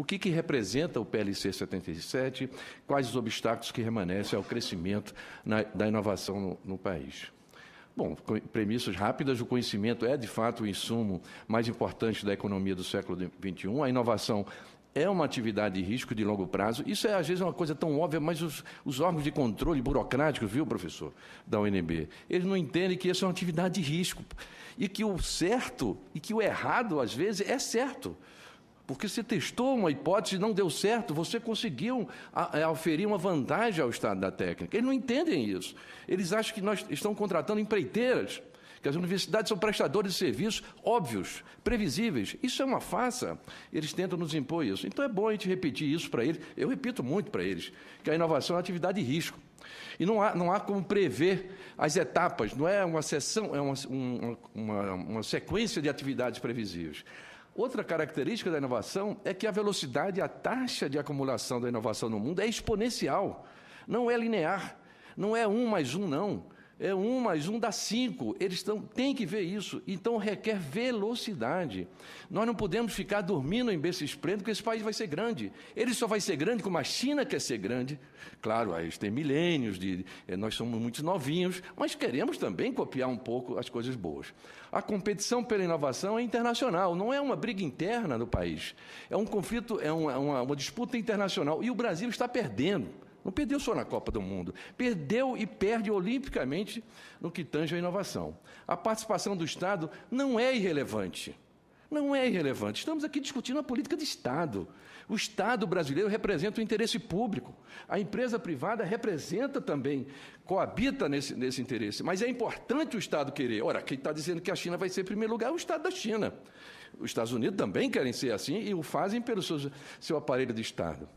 o que, que representa o PLC 77, quais os obstáculos que remanescem ao crescimento na, da inovação no, no país. Bom, premissas rápidas, o conhecimento é de fato o insumo mais importante da economia do século XXI, a inovação é uma atividade de risco de longo prazo. Isso é, às vezes, uma coisa tão óbvia, mas os, os órgãos de controle burocráticos, viu, professor, da UNB, eles não entendem que isso é uma atividade de risco. E que o certo e que o errado, às vezes, é certo. Porque você testou uma hipótese e não deu certo, você conseguiu é, oferir uma vantagem ao estado da técnica. Eles não entendem isso. Eles acham que nós estamos contratando empreiteiras, que as universidades são prestadores de serviços óbvios, previsíveis. Isso é uma farsa. Eles tentam nos impor isso. Então é bom a gente repetir isso para eles. Eu repito muito para eles, que a inovação é uma atividade de risco. E não há, não há como prever as etapas, não é uma sessão, é uma, uma, uma, uma sequência de atividades previsíveis. Outra característica da inovação é que a velocidade, a taxa de acumulação da inovação no mundo é exponencial, não é linear, não é um mais um, não é um mais um dá cinco. Eles tão, têm que ver isso. Então requer velocidade. Nós não podemos ficar dormindo em berços pretos, porque esse país vai ser grande. Ele só vai ser grande como a China quer ser grande. Claro, eles têm milênios, de, eh, nós somos muito novinhos, mas queremos também copiar um pouco as coisas boas. A competição pela inovação é internacional, não é uma briga interna do país. É um conflito, é uma, uma, uma disputa internacional. E o Brasil está perdendo. Não perdeu só na Copa do Mundo, perdeu e perde olimpicamente no que tange a inovação. A participação do Estado não é irrelevante. Não é irrelevante. Estamos aqui discutindo a política de Estado. O Estado brasileiro representa o interesse público. A empresa privada representa também, coabita nesse, nesse interesse. Mas é importante o Estado querer. Ora, quem está dizendo que a China vai ser em primeiro lugar é o Estado da China. Os Estados Unidos também querem ser assim e o fazem pelo seu, seu aparelho de Estado.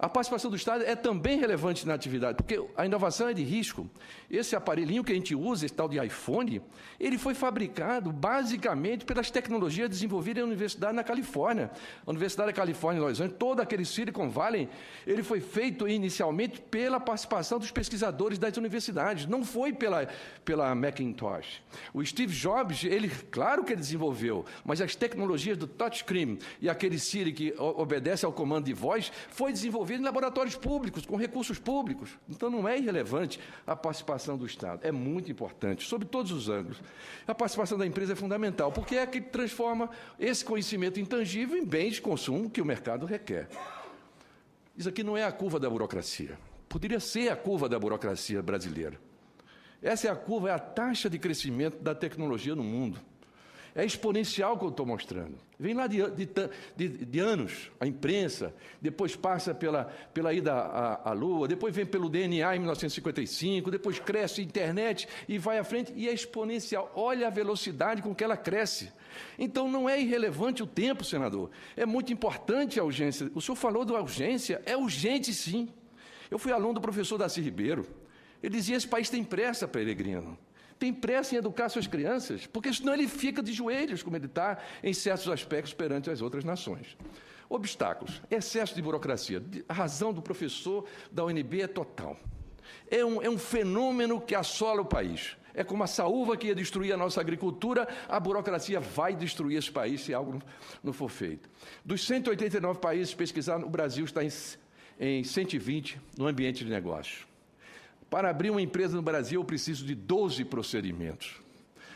A participação do Estado é também relevante na atividade, porque a inovação é de risco. Esse aparelhinho que a gente usa, esse tal de iPhone, ele foi fabricado basicamente pelas tecnologias desenvolvidas na Universidade da Califórnia. A Universidade da Califórnia, Los Angeles, todo aquele Silicon Valley, ele foi feito inicialmente pela participação dos pesquisadores das universidades, não foi pela, pela Macintosh. O Steve Jobs, ele, claro que ele desenvolveu, mas as tecnologias do touchscreen e aquele Siri que obedece ao comando de voz, foi desenvolvido desenvolvido em laboratórios públicos, com recursos públicos. Então não é irrelevante a participação do Estado. É muito importante, sob todos os ângulos. A participação da empresa é fundamental, porque é que transforma esse conhecimento intangível em bens de consumo que o mercado requer. Isso aqui não é a curva da burocracia. Poderia ser a curva da burocracia brasileira. Essa é a curva, é a taxa de crescimento da tecnologia no mundo. É exponencial o que eu estou mostrando. Vem lá de, de, de, de, anos, a imprensa, depois passa pela, pela ida à, à Lua, depois vem pelo DNA em 1955, depois cresce a internet e vai à frente, e é exponencial. Olha a velocidade com que ela cresce. Então não é irrelevante o tempo, senador. É muito importante a urgência. O senhor falou da urgência, é urgente sim. Eu fui aluno do professor Darcy Ribeiro. Ele dizia: esse país tem pressa, peregrino tem pressa em educar suas crianças, porque senão ele fica de joelhos, como ele está em certos aspectos perante as outras nações. Obstáculos, excesso de burocracia. A razão do professor da UNB é total. É um, é um fenômeno que assola o país. É como a saúva que ia destruir a nossa agricultura, a burocracia vai destruir esse país se algo não for feito. Dos 189 países pesquisados, o Brasil está em, em 120 no ambiente de negócio. Para abrir uma empresa no Brasil, eu preciso de 12 procedimentos.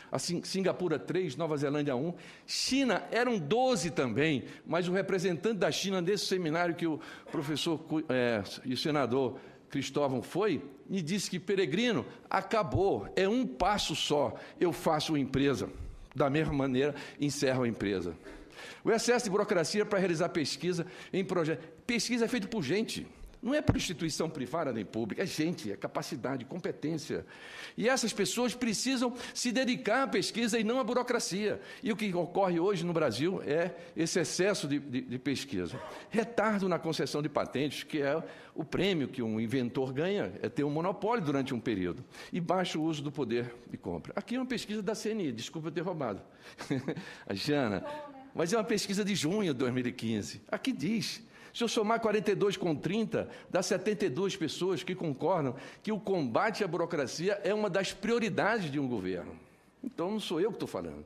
Assim, Singapura 3, Nova Zelândia 1, China eram 12 também, mas o representante da China nesse seminário que o professor é, e o senador Cristóvão foi, me disse que peregrino, acabou, é um passo só, eu faço uma empresa. Da mesma maneira, encerro a empresa. O excesso de burocracia para realizar pesquisa em projetos. Pesquisa é feita por gente. Não é por instituição privada nem pública, é gente, é capacidade, competência. E essas pessoas precisam se dedicar à pesquisa e não à burocracia. E o que ocorre hoje no Brasil é esse excesso de, de, de pesquisa. Retardo na concessão de patentes, que é o prêmio que um inventor ganha, é ter um monopólio durante um período. E baixo uso do poder de compra. Aqui é uma pesquisa da CNI, desculpa ter roubado. A Jana. Né? Mas é uma pesquisa de junho de 2015. Aqui diz se eu somar 42 com 30, dá 72 pessoas que concordam que o combate à burocracia é uma das prioridades de um governo. Então não sou eu que estou falando.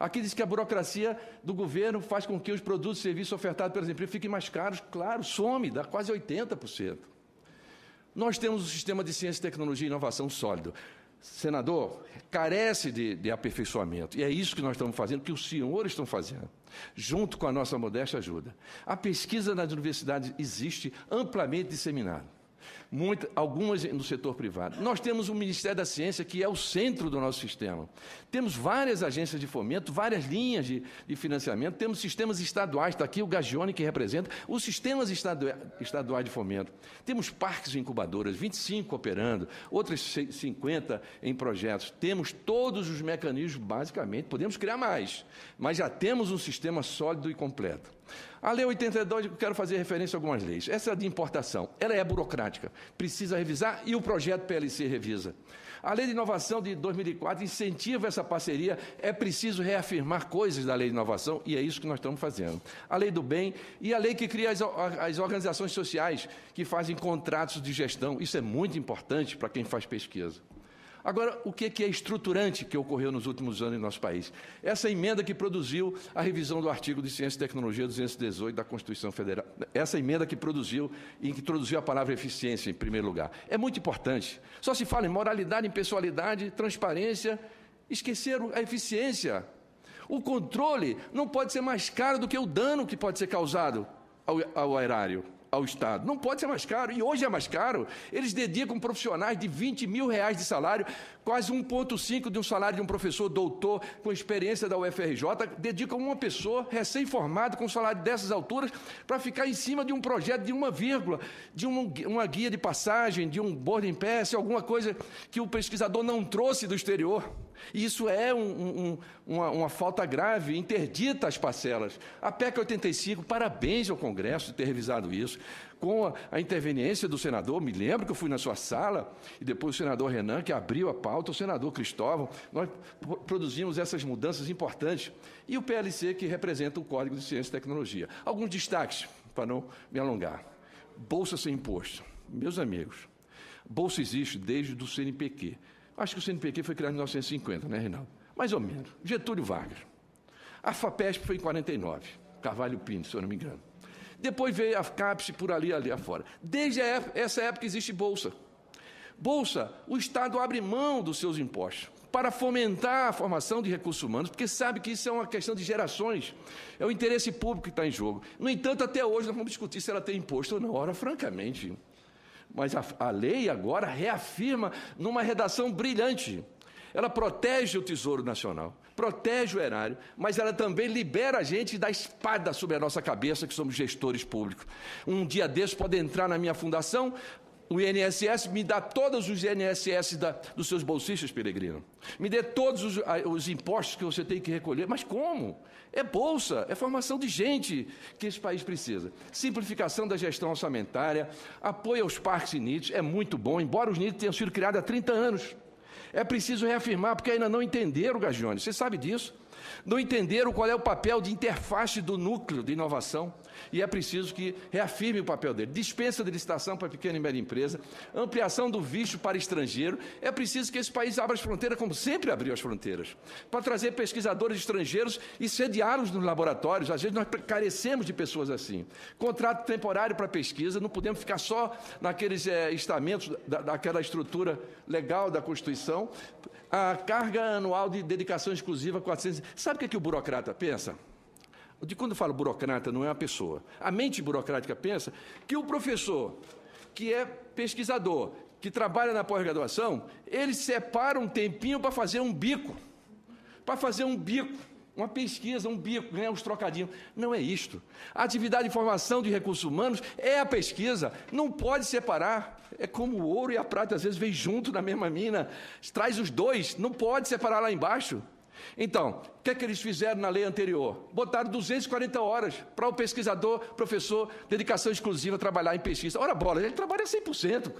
Aqui diz que a burocracia do governo faz com que os produtos e serviços ofertados pelas empresas fiquem mais caros. Claro, some, dá quase 80%. Nós temos um sistema de ciência, tecnologia e inovação sólido senador, carece de, de aperfeiçoamento. E é isso que nós estamos fazendo, que os senhores estão fazendo, junto com a nossa modesta ajuda. A pesquisa nas universidades existe amplamente disseminada. Muita, algumas no setor privado. Nós temos o Ministério da Ciência, que é o centro do nosso sistema. Temos várias agências de fomento, várias linhas de, de financiamento, temos sistemas estaduais, está aqui o Gagione que representa, os sistemas estaduais de fomento. Temos parques incubadoras, 25 operando, outras 50 em projetos. Temos todos os mecanismos, basicamente, podemos criar mais, mas já temos um sistema sólido e completo. A Lei 82, eu quero fazer referência a algumas leis. Essa de importação, ela é burocrática, precisa revisar e o projeto PLC revisa. A Lei de Inovação de 2004 incentiva essa parceria, é preciso reafirmar coisas da Lei de Inovação e é isso que nós estamos fazendo. A Lei do Bem e a lei que cria as, as organizações sociais que fazem contratos de gestão, isso é muito importante para quem faz pesquisa. Agora, o que é estruturante que ocorreu nos últimos anos em nosso país? Essa emenda que produziu a revisão do artigo de Ciência e Tecnologia 218 da Constituição Federal. Essa emenda que produziu e que introduziu a palavra eficiência em primeiro lugar. É muito importante. Só se fala em moralidade, impessoalidade, transparência. Esqueceram a eficiência. O controle não pode ser mais caro do que o dano que pode ser causado ao, ao erário ao Estado. Não pode ser mais caro, e hoje é mais caro. Eles dedicam profissionais de 20 mil reais de salário, quase 1,5 de um salário de um professor doutor com experiência da UFRJ, dedicam uma pessoa recém-formada com um salário dessas alturas para ficar em cima de um projeto de uma vírgula, de uma, uma guia de passagem, de um boarding pass, alguma coisa que o pesquisador não trouxe do exterior. E isso é um, um, uma, uma, falta grave, interdita as parcelas. A PEC 85, parabéns ao Congresso de ter revisado isso. Com a, a interveniência do senador, me lembro que eu fui na sua sala, e depois o senador Renan, que abriu a pauta, o senador Cristóvão, nós produzimos essas mudanças importantes. E o PLC, que representa o Código de Ciência e Tecnologia. Alguns destaques, para não me alongar. Bolsa sem imposto. Meus amigos, bolsa existe desde o CNPq. Acho que o CNPq foi criado em 1950, né, Reinaldo? Mais ou menos. Getúlio Vargas. A FAPESP foi em 49. Carvalho Pinto, se eu não me engano. Depois veio a CAPES por ali, ali afora. Desde época, essa época existe Bolsa. Bolsa, o Estado abre mão dos seus impostos para fomentar a formação de recursos humanos, porque sabe que isso é uma questão de gerações, é o interesse público que está em jogo. No entanto, até hoje nós vamos discutir se ela tem imposto ou não. Ora, francamente, mas a, a lei agora reafirma numa redação brilhante. Ela protege o Tesouro Nacional, protege o erário, mas ela também libera a gente da espada sobre a nossa cabeça, que somos gestores públicos. Um dia desses pode entrar na minha fundação o INSS, me dá todos os INSS da, dos seus bolsistas, peregrino. Me dê todos os, os, impostos que você tem que recolher. Mas como? É bolsa, é formação de gente que esse país precisa. Simplificação da gestão orçamentária, apoio aos parques e NITs, é muito bom, embora os NITs tenham sido criados há 30 anos. É preciso reafirmar, porque ainda não entenderam, Gajone, você sabe disso. Não entenderam qual é o papel de interface do núcleo de inovação e é preciso que reafirme o papel dele. Dispensa de licitação para pequena e média empresa, ampliação do visto para estrangeiro. É preciso que esse país abra as fronteiras, como sempre abriu as fronteiras, para trazer pesquisadores estrangeiros e sediá-los nos laboratórios. Às vezes nós carecemos de pessoas assim. Contrato temporário para pesquisa, não podemos ficar só naqueles é, estamentos da, daquela estrutura legal da Constituição. A carga anual de dedicação exclusiva, 400. Sabe o que, é que o burocrata pensa? De quando eu falo burocrata, não é uma pessoa. A mente burocrática pensa que o professor, que é pesquisador, que trabalha na pós-graduação, ele separa um tempinho para fazer um bico. Para fazer um bico, uma pesquisa, um bico, ganhar uns trocadinhos. Não é isto. A atividade de formação de recursos humanos é a pesquisa, não pode separar. É como o ouro e a prata, às vezes, vem junto na mesma mina, traz os dois, não pode separar lá embaixo. Então, o que é que eles fizeram na lei anterior? Botaram 240 horas para o pesquisador, professor, dedicação exclusiva, trabalhar em pesquisa. Ora bola, ele trabalha 100%.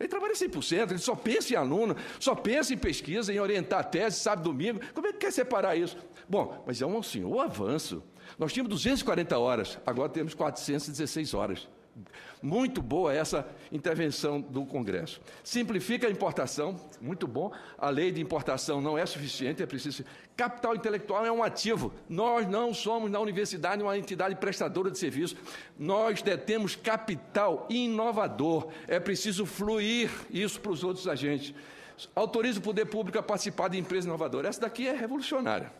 Ele trabalha 100%, ele só pensa em aluno, só pensa em pesquisa, em orientar a tese, sabe domingo. Como é que quer separar isso? Bom, mas é um senhor avanço. Nós tínhamos 240 horas, agora temos 416 horas. Muito boa essa intervenção do Congresso. Simplifica a importação, muito bom. A lei de importação não é suficiente, é preciso. Capital intelectual é um ativo. Nós não somos, na universidade, uma entidade prestadora de serviço. Nós detemos capital inovador. É preciso fluir isso para os outros agentes. Autoriza o poder público a participar de empresa inovadora. Essa daqui é revolucionária.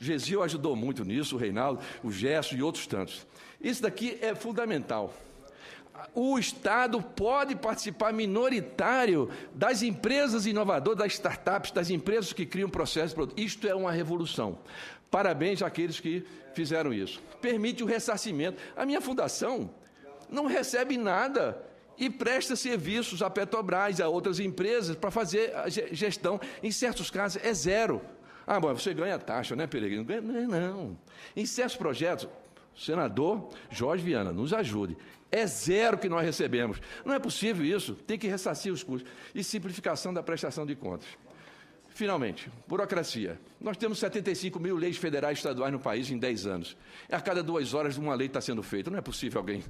Gesil ajudou muito nisso, o Reinaldo, o Gesso e outros tantos. Isso daqui é fundamental o Estado pode participar minoritário das empresas inovadoras, das startups, das empresas que criam processos. Isto é uma revolução. Parabéns àqueles que fizeram isso. Permite o ressarcimento. A minha fundação não recebe nada e presta serviços à Petrobras, a outras empresas, para fazer a gestão. Em certos casos, é zero. Ah, bom, você ganha taxa, né, Peregrino? Não, não. Em certos projetos, senador Jorge Viana, nos ajude. É zero que nós recebemos. Não é possível isso. Tem que ressarcir os custos. E simplificação da prestação de contas. Finalmente, burocracia. Nós temos 75 mil leis federais e estaduais no país em 10 anos. A cada duas horas uma lei está sendo feita. Não é possível alguém.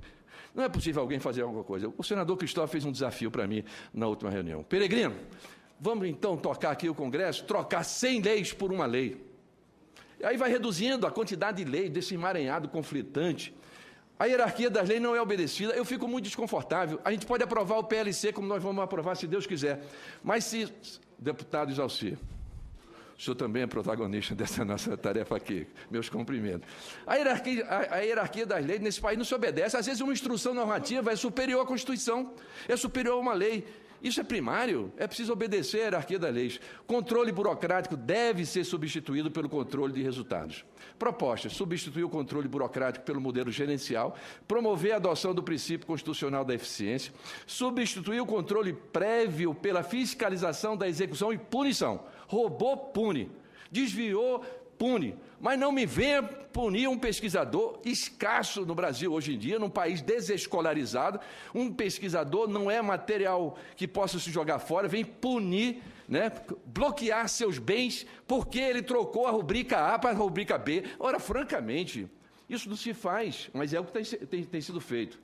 Não é possível alguém fazer alguma coisa. O senador Cristóvão fez um desafio para mim na última reunião. Peregrino, vamos então tocar aqui o Congresso, trocar 100 leis por uma lei. Aí vai reduzindo a quantidade de leis desse emaranhado conflitante. A hierarquia das leis não é obedecida. Eu fico muito desconfortável. A gente pode aprovar o PLC como nós vamos aprovar, se Deus quiser. Mas se, deputado Isalci, o senhor também é protagonista dessa nossa tarefa aqui. Meus cumprimentos. A hierarquia, a, a hierarquia, das leis nesse país não se obedece. Às vezes, uma instrução normativa é superior à Constituição, é superior a uma lei. Isso é primário, é preciso obedecer à hierarquia das leis. Controle burocrático deve ser substituído pelo controle de resultados. Proposta: substituir o controle burocrático pelo modelo gerencial, promover a adoção do princípio constitucional da eficiência, substituir o controle prévio pela fiscalização da execução e punição. Roubou, pune. Desviou, pune. Mas não me venha punir um pesquisador escasso no Brasil hoje em dia, num país desescolarizado. Um pesquisador não é material que possa se jogar fora, vem punir, né, bloquear seus bens porque ele trocou a rubrica A para a rubrica B. Ora, francamente, isso não se faz, mas é o que tem, tem, tem sido feito.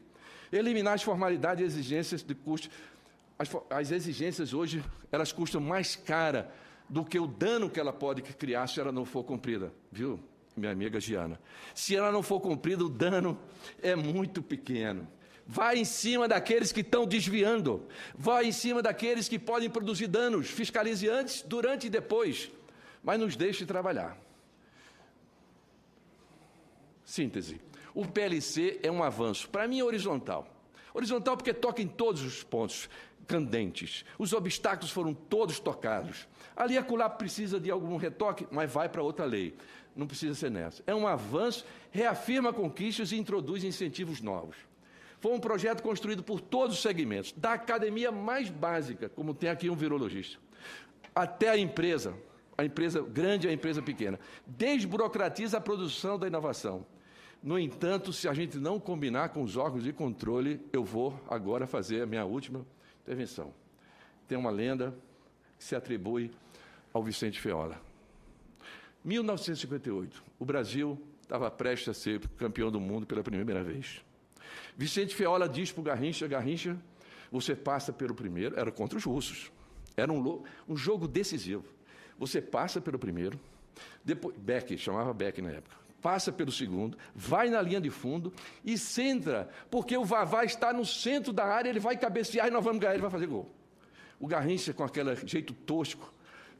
Eliminar as formalidades e exigências de custo. As, as exigências hoje, elas custam mais cara do que o dano que ela pode criar se ela não for cumprida, viu, minha amiga Giana? Se ela não for cumprida, o dano é muito pequeno. Vai em cima daqueles que estão desviando, vai em cima daqueles que podem produzir danos, fiscalize antes, durante e depois, mas nos deixe trabalhar. Síntese. O PLC é um avanço, para mim, horizontal. Horizontal porque toca em todos os pontos candentes. Os obstáculos foram todos tocados. Ali acolá precisa de algum retoque, mas vai para outra lei. Não precisa ser nessa. É um avanço, reafirma conquistas e introduz incentivos novos. Foi um projeto construído por todos os segmentos, da academia mais básica, como tem aqui um virologista, até a empresa, a empresa grande e a empresa pequena. Desburocratiza a produção da inovação. No entanto, se a gente não combinar com os órgãos de controle, eu vou agora fazer a minha última intervenção. Tem uma lenda que se atribui ao Vicente Feola. 1958, o Brasil estava prestes a ser campeão do mundo pela primeira vez. Vicente Feola diz para o Garrincha, Garrincha, você passa pelo primeiro, era contra os russos. Era um, um jogo decisivo. Você passa pelo primeiro, depois, Beck, chamava Beck na época passa pelo segundo, vai na linha de fundo e centra, porque o Vavá está no centro da área, ele vai cabecear e nós vamos ganhar, ele vai fazer gol. O Garrincha, com aquele jeito tosco,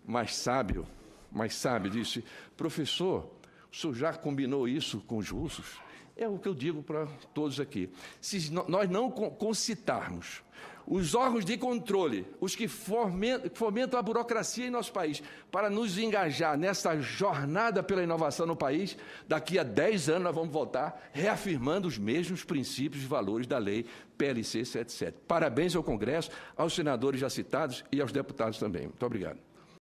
mas sábio, mas sábio, disse: professor, o senhor já combinou isso com os russos? É o que eu digo para todos aqui. Se nós não concitarmos os órgãos de controle, os que fomentam a burocracia em nosso país, para nos engajar nessa jornada pela inovação no país, daqui a 10 anos nós vamos voltar reafirmando os mesmos princípios e valores da lei PLC 77. Parabéns ao Congresso, aos senadores já citados e aos deputados também. Muito obrigado.